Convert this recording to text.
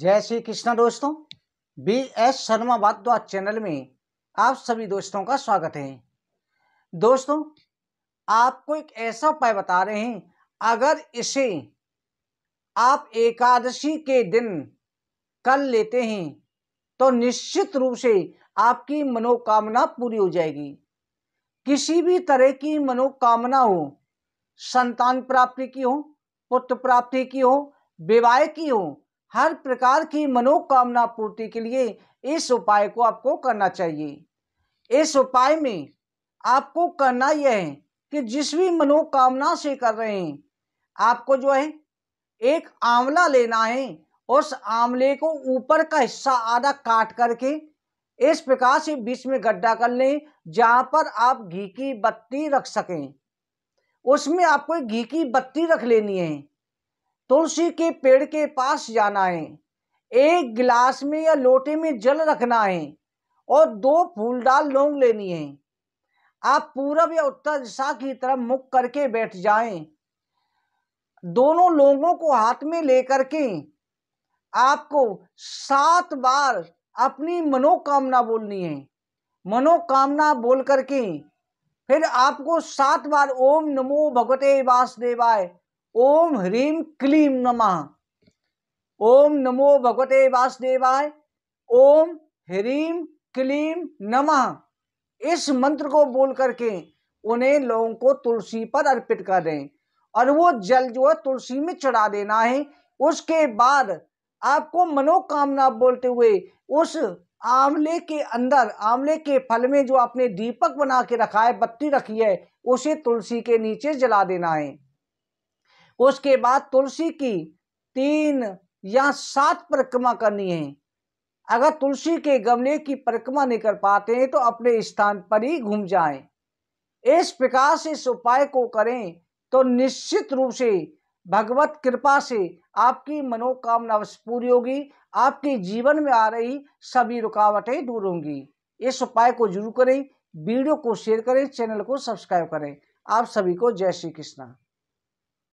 जय श्री कृष्णा दोस्तों B S Sharma वाद्वाद चैनल में आप सभी दोस्तों का स्वागत है दोस्तों आपको एक ऐसा उपाय बता रहे हैं अगर इसे आप एकादशी के दिन कर लेते हैं तो निश्चित रूप से आपकी मनोकामना पूरी हो जाएगी किसी भी तरह की मनोकामना हो संतान प्राप्ति की हो पुत्र प्राप्ति की हो विवाह की हो हर प्रकार की मनोकामना पूर्ति के लिए इस उपाय को आपको करना चाहिए इस उपाय में आपको करना यह है कि जिस भी मनोकामना से कर रहे हैं आपको जो है एक आंवला लेना है उस आंवले को ऊपर का हिस्सा आधा काट करके इस प्रकार से बीच में गड्ढा कर लें जहां पर आप घी की बत्ती रख सकें उसमें आपको घी की बत्ती रख लेनी है तुलसी के पेड़ के पास जाना है एक गिलास में या लोटे में जल रखना है और दो फूल डाल लौंग लेनी है आप पूरब या उत्तर दिशा की तरफ मुख करके बैठ जाएं दोनों लोगों को हाथ में लेकर के आपको सात बार अपनी मनोकामना बोलनी है मनोकामना बोल करके फिर आपको सात बार ओम नमो भगवते वासुदेवाय ओम ह्रीम क्लीम नमः ओम नमो भगवते वासुदेवाय ओम ह्रीम क्लीम नमः इस मंत्र को बोल करके उन्हें लोगों को तुलसी पर अर्पित कर दें और वो जल जो है तुलसी में चढ़ा देना है उसके बाद आपको मनोकामना बोलते हुए उस आंवले के अंदर आंवले के फल में जो आपने दीपक बना के रखा है बत्ती रखी है उसे तुलसी के नीचे जला देना है उसके बाद तुलसी की तीन या सात परिक्रमा करनी है अगर तुलसी के गमले की परिक्रमा नहीं कर पाते हैं तो अपने स्थान पर ही घूम जाएं। इस प्रकार से इस उपाय को करें तो निश्चित रूप से भगवत कृपा से आपकी मनोकामना अवश्य पूरी होगी आपके जीवन में आ रही सभी रुकावटें दूर होंगी इस उपाय को जरूर करें वीडियो को शेयर करें चैनल को सब्सक्राइब करें आप सभी को जय श्री कृष्णा